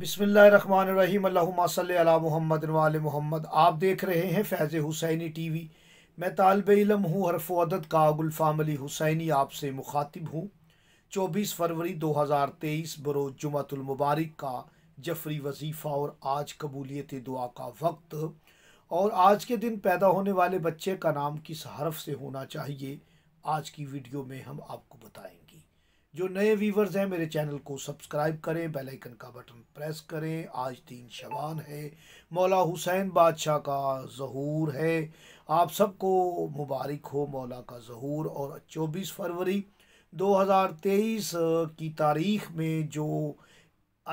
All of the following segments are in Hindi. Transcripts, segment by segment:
बिसमीम मोहम्मद मोहम्मद आप देख रहे हैं फैज़ हुसैनी टी वी मैं तालब इलम हूँ हरफ का गुलफ़ाम अली हुसैनी आपसे मुखातिब हूँ चौबीस फरवरी दो हज़ार तेईस बरोज़ जुमतुलमबारक का जफरी वजीफ़ा और आज कबूलियत दुआ का वक्त और आज के दिन पैदा होने वाले बच्चे का नाम किस हरफ से होना चाहिए आज की वीडियो में हम आपको बताएँगे जो नए व्यूवर्स हैं मेरे चैनल को सब्सक्राइब करें बेल आइकन का बटन प्रेस करें आज तीन शबान है मौला हुसैन बादशाह का जहूर है आप सबको मुबारक हो मौला का जहूर और 24 फरवरी 2023 की तारीख में जो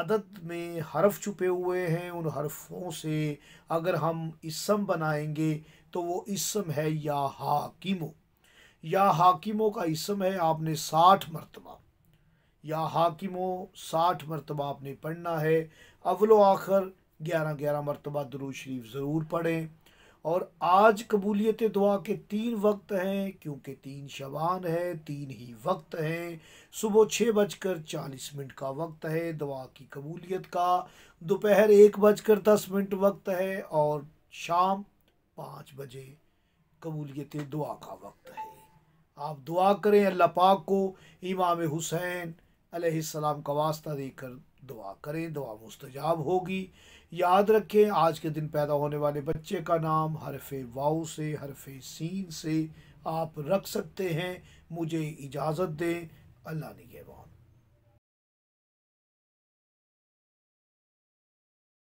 अदद में हरफ छुपे हुए हैं उन हरफों से अगर हम इसम बनाएंगे तो वो इसम है या हाकिमो या हाकिमों का इसम है आपने साठ मरतबा या हाकिमों साठ मरतबा आपने पढ़ना है अवलो आखिर ग्यारह ग्यारह मरतबा दरू शरीफ ज़रूर पढ़ें और आज कबूलियत दुआ के तीन वक्त हैं क्योंकि तीन शबान है तीन ही वक्त हैं सुबह छः बजकर चालीस मिनट का वक्त है दुआ की कबूलियत का दोपहर एक बजकर दस मिनट वक्त है और शाम पाँच बजे कबूलियत दुआ का वक्त है आप दुआ करें अल्लाह पाक को इमाम हुसैन अलैहिस्सलाम का वास्ता देकर दुआ करें दुआ मुस्तजाब होगी याद रखें आज के दिन पैदा होने वाले बच्चे का नाम हरफ वाऊ से हरफ सीन से आप रख सकते हैं मुझे इजाज़त दें अल्लाह निगेबान